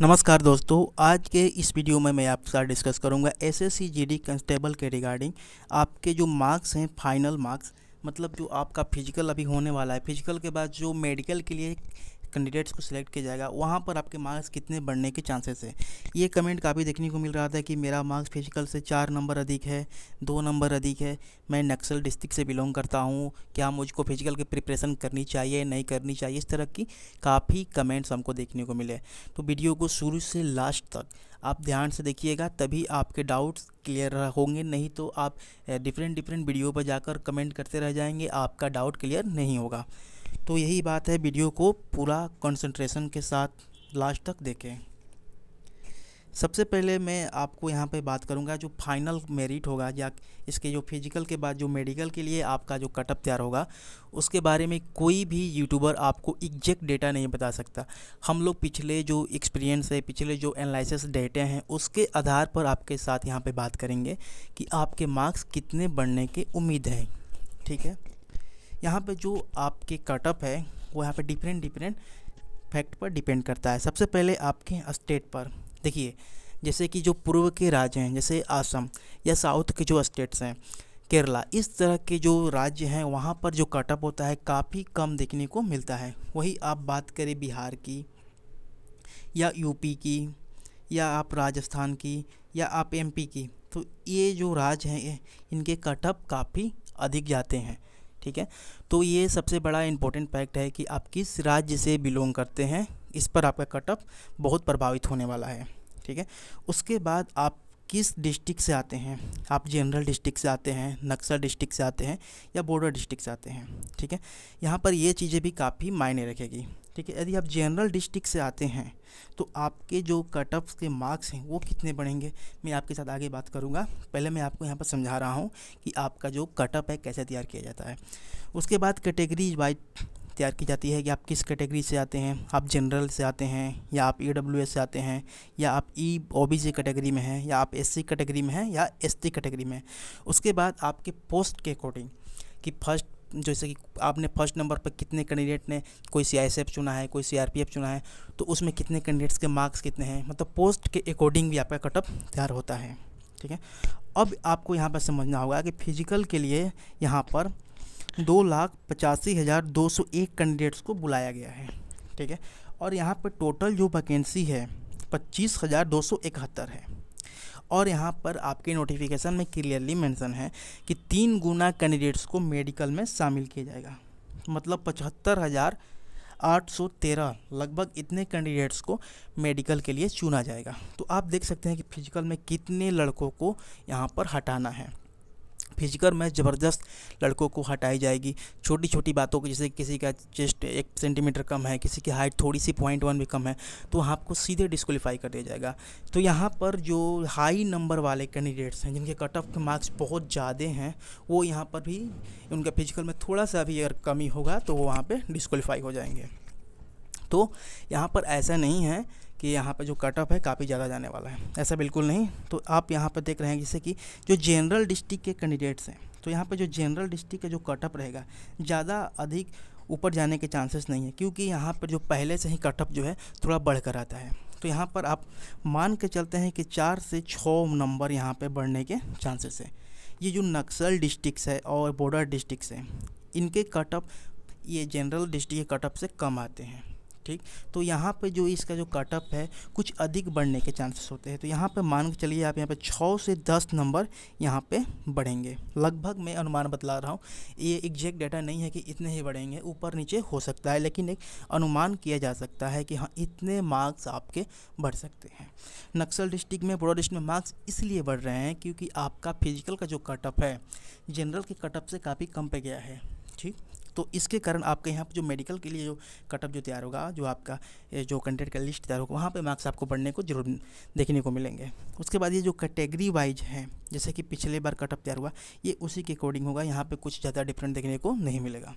नमस्कार दोस्तों आज के इस वीडियो में मैं आपके साथ डिस्कस करूंगा एसएससी जीडी कांस्टेबल के रिगार्डिंग आपके जो मार्क्स हैं फाइनल मार्क्स मतलब जो आपका फिजिकल अभी होने वाला है फिजिकल के बाद जो मेडिकल के लिए कैंडिडेट्स को सिलेक्ट किया जाएगा वहाँ पर आपके मार्क्स कितने बढ़ने के चांसेस है ये कमेंट काफ़ी देखने को मिल रहा था कि मेरा मार्क्स फिजिकल से चार नंबर अधिक है दो नंबर अधिक है मैं नक्सल डिस्ट्रिक्ट से बिलोंग करता हूँ क्या मुझको फिजिकल की प्रिपरेशन करनी चाहिए नहीं करनी चाहिए इस तरह की काफ़ी कमेंट्स हमको देखने को मिले तो वीडियो को शुरू से लास्ट तक आप ध्यान से देखिएगा तभी आपके डाउट्स क्लियर होंगे नहीं तो आप डिफरेंट डिफरेंट वीडियो पर जाकर कमेंट करते रह जाएंगे आपका डाउट क्लियर नहीं होगा तो यही बात है वीडियो को पूरा कंसंट्रेशन के साथ लास्ट तक देखें सबसे पहले मैं आपको यहाँ पे बात करूँगा जो फाइनल मेरिट होगा या इसके जो फिजिकल के बाद जो मेडिकल के लिए आपका जो कटअप तैयार होगा उसके बारे में कोई भी यूट्यूबर आपको एग्जैक्ट डेटा नहीं बता सकता हम लोग पिछले जो एक्सपीरियंस है पिछले जो एनालिसिस डेटे हैं उसके आधार पर आपके साथ यहाँ पर बात करेंगे कि आपके मार्क्स कितने बढ़ने की उम्मीद है ठीक है यहाँ पे जो आपके कटअप है वो यहाँ पे डिफरेंट डिफरेंट फैक्ट पर डिपेंड करता है सबसे पहले आपके स्टेट पर देखिए जैसे कि जो पूर्व के राज्य हैं जैसे आसम या साउथ के जो स्टेट्स हैं केरला इस तरह के जो राज्य हैं वहाँ पर जो कटअप होता है काफ़ी कम देखने को मिलता है वही आप बात करें बिहार की या यूपी की या आप राजस्थान की या आप एमपी की तो ये जो राज्य हैं इनके कटअप काफ़ी अधिक जाते हैं ठीक है तो ये सबसे बड़ा इंपॉर्टेंट फैक्ट है कि आप किस राज्य से बिलोंग करते हैं इस पर आपका कटअप बहुत प्रभावित होने वाला है ठीक है उसके बाद आप किस डिस्ट्रिक्ट से आते हैं आप जनरल डिस्ट्रिक्ट से आते हैं नक्सल डिस्ट्रिक्ट से आते हैं या बॉर्डर डिस्ट्रिक्ट से आते हैं ठीक है यहाँ पर ये चीज़ें भी काफ़ी मायने रखेगी ठीक है यदि आप जनरल डिस्ट्रिक्ट से आते हैं तो आपके जो कट ऑफ के मार्क्स हैं वो कितने बढ़ेंगे मैं आपके साथ आगे बात करूँगा पहले मैं आपको यहाँ पर समझा रहा हूँ कि आपका जो कटअप है कैसे तैयार किया जाता है उसके बाद कैटेगरी वाइज तैयार की जाती है कि आप किस कैटेगरी से आते हैं आप जनरल से आते हैं या आप ई से आते हैं या आप ई ओ बी सी कैटेगरी में हैं या आप एस सी कैटेगरी में हैं या एस टी कैटेगरी में उसके बाद आपके पोस्ट के अकॉर्डिंग कि फर्स्ट जैसे कि आपने फर्स्ट नंबर पर कितने कैंडिडेट ने कोई सी चुना है कोई सी चुना है तो उसमें कितने कैंडिडेट्स के मार्क्स कितने हैं मतलब पोस्ट के अकॉर्डिंग भी आपका कटअप तैयार होता है ठीक है अब आपको यहाँ पर समझना होगा कि फिजिकल के लिए यहाँ पर दो लाख पचासी हज़ार दो सौ एक कैंडिडेट्स को बुलाया गया है ठीक है और यहाँ पर टोटल जो वैकेंसी है पच्चीस हज़ार दो सौ इकहत्तर है और यहाँ पर आपके नोटिफिकेशन में क्लियरली मेंशन है कि तीन गुना कैंडिडेट्स को मेडिकल में शामिल किया जाएगा मतलब पचहत्तर हज़ार आठ सौ तेरह लगभग इतने कैंडिडेट्स को मेडिकल के लिए चुना जाएगा तो आप देख सकते हैं कि फिजिकल में कितने लड़कों को यहाँ पर हटाना है फिजिकल में ज़बरदस्त लड़कों को हटाई जाएगी छोटी छोटी बातों को जैसे किसी का चेस्ट एक सेंटीमीटर कम है किसी की हाइट थोड़ी सी पॉइंट वन भी कम है तो आपको सीधे डिस्कालीफाई कर दिया जाएगा तो यहाँ पर जो हाई नंबर वाले कैंडिडेट्स हैं जिनके कट ऑफ के मार्क्स बहुत ज़्यादा हैं वो यहाँ पर भी उनका फिजिकल में थोड़ा सा भी अगर कमी होगा तो वो वहाँ पर डिस्कालीफाई हो जाएंगे तो यहाँ पर ऐसा नहीं है कि यहाँ पर जो कट ऑफ है काफ़ी ज़्यादा जाने वाला है ऐसा बिल्कुल नहीं तो आप यहाँ पर देख रहे हैं जैसे कि जो जनरल डिस्ट्रिक्ट के कैंडिडेट्स हैं तो यहाँ पर जो जनरल डिस्ट्रिक्ट का जो कट ऑफ रहेगा ज़्यादा अधिक ऊपर जाने के चांसेस नहीं है क्योंकि यहाँ पर जो पहले से ही कट ऑफ जो है थोड़ा बढ़ कर आता है तो यहाँ पर आप मान के चलते हैं कि चार से छः नंबर यहाँ पर बढ़ने के चांसेस है ये जो नक्सल डिस्ट्रिक्स है और बॉर्डर डिस्ट्रिक्स हैं इनके कट ऑफ ये जनरल डिस्ट्रिक्ट के कट ऑफ से कम आते हैं ठीक तो यहाँ पे जो इसका जो कटअप है कुछ अधिक बढ़ने के चांसेस होते हैं तो यहाँ पे मान के चलिए आप यहाँ पे छः से दस नंबर यहाँ पे बढ़ेंगे लगभग मैं अनुमान बतला रहा हूँ ये एग्जैक्ट डाटा नहीं है कि इतने ही बढ़ेंगे ऊपर नीचे हो सकता है लेकिन एक अनुमान किया जा सकता है कि हाँ इतने मार्क्स आपके बढ़ सकते हैं नक्सल डिस्ट्रिक्ट में बड़ो डिस्ट्रिक्ट में मार्क्स इसलिए बढ़ रहे हैं क्योंकि आपका फिजिकल का जो कटअप है जनरल के कटअप से काफ़ी कम पे गया है ठीक तो इसके कारण आपके यहाँ पर जो मेडिकल के लिए जो कटअप जो तैयार होगा जो आपका जो कंटेंट का लिस्ट तैयार होगा वहाँ पर मार्क्स आपको पढ़ने को जरूर देखने को मिलेंगे उसके बाद ये जो कैटेगरी वाइज है जैसे कि पिछले बार कटअप तैयार हुआ ये उसी के अकॉर्डिंग होगा यहाँ पर कुछ ज़्यादा डिफरेंट देखने को नहीं मिलेगा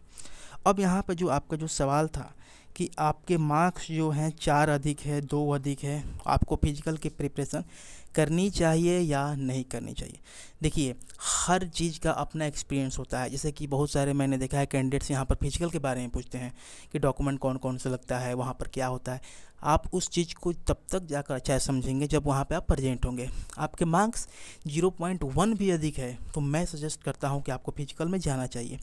अब यहाँ पर जो आपका जो सवाल था कि आपके मार्क्स जो हैं चार अधिक है दो अधिक है आपको फिजिकल की प्रिपरेशन करनी चाहिए या नहीं करनी चाहिए देखिए हर चीज़ का अपना एक्सपीरियंस होता है जैसे कि बहुत सारे मैंने देखा है कैंडिडेट्स यहाँ पर फिजिकल के बारे में पूछते हैं कि डॉक्यूमेंट कौन कौन से लगता है वहाँ पर क्या होता है आप उस चीज़ को तब तक जाकर अच्छा समझेंगे जब वहाँ पे आप प्रेजेंट होंगे आपके मार्क्स 0.1 भी अधिक है तो मैं सजेस्ट करता हूँ कि आपको फिजिकल में जाना चाहिए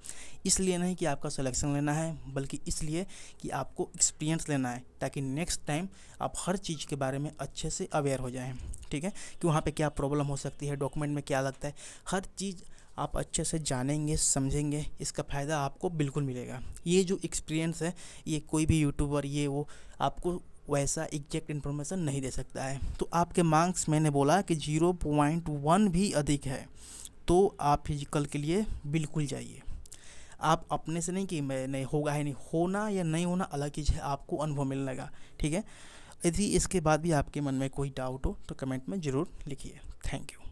इसलिए नहीं कि आपका सिलेक्शन लेना है बल्कि इसलिए कि आपको एक्सपीरियंस लेना है ताकि नेक्स्ट टाइम आप हर चीज़ के बारे में अच्छे से अवेयर हो जाएँ ठीक है कि वहाँ पर क्या प्रॉब्लम हो सकती है डॉक्यूमेंट में क्या लगता है हर चीज़ आप अच्छे से जानेंगे समझेंगे इसका फ़ायदा आपको बिल्कुल मिलेगा ये जो एक्सपीरियंस है ये कोई भी यूट्यूबर ये वो आपको वैसा एग्जैक्ट इन्फॉर्मेशन नहीं दे सकता है तो आपके मार्क्स मैंने बोला कि जीरो पॉइंट वन भी अधिक है तो आप फिजिकल के लिए बिल्कुल जाइए आप अपने से नहीं कि मैं नहीं होगा है नहीं होना या नहीं होना अलग चीज़ है आपको अनुभव मिलने लगा ठीक है यदि इसके बाद भी आपके मन में कोई डाउट हो तो कमेंट में ज़रूर लिखिए थैंक यू